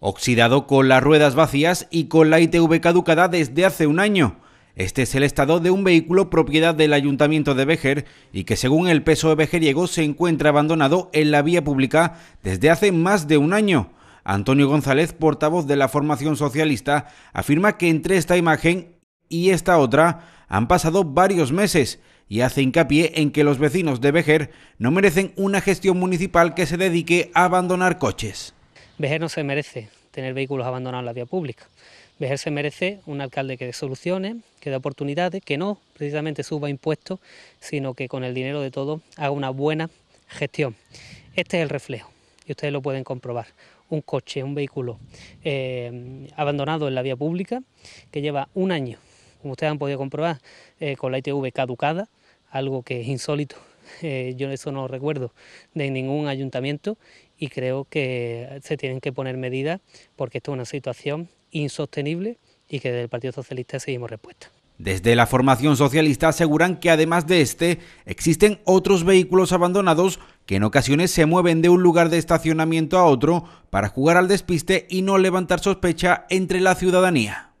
oxidado con las ruedas vacías y con la ITV caducada desde hace un año. Este es el estado de un vehículo propiedad del Ayuntamiento de Bejer y que según el PSOE bejeriego se encuentra abandonado en la vía pública desde hace más de un año. Antonio González, portavoz de la formación socialista, afirma que entre esta imagen y esta otra han pasado varios meses y hace hincapié en que los vecinos de Bejer no merecen una gestión municipal que se dedique a abandonar coches. Vejer no se merece tener vehículos abandonados en la vía pública. Vejer se merece un alcalde que dé soluciones, que dé oportunidades, que no precisamente suba impuestos, sino que con el dinero de todos haga una buena gestión. Este es el reflejo y ustedes lo pueden comprobar. Un coche, un vehículo eh, abandonado en la vía pública que lleva un año, como ustedes han podido comprobar, eh, con la ITV caducada, algo que es insólito Yo eh, yo eso no recuerdo de ningún ayuntamiento y creo que se tienen que poner medidas porque esto es una situación insostenible y que desde el Partido Socialista seguimos respuesta. Desde la formación socialista aseguran que además de este, existen otros vehículos abandonados que en ocasiones se mueven de un lugar de estacionamiento a otro para jugar al despiste y no levantar sospecha entre la ciudadanía.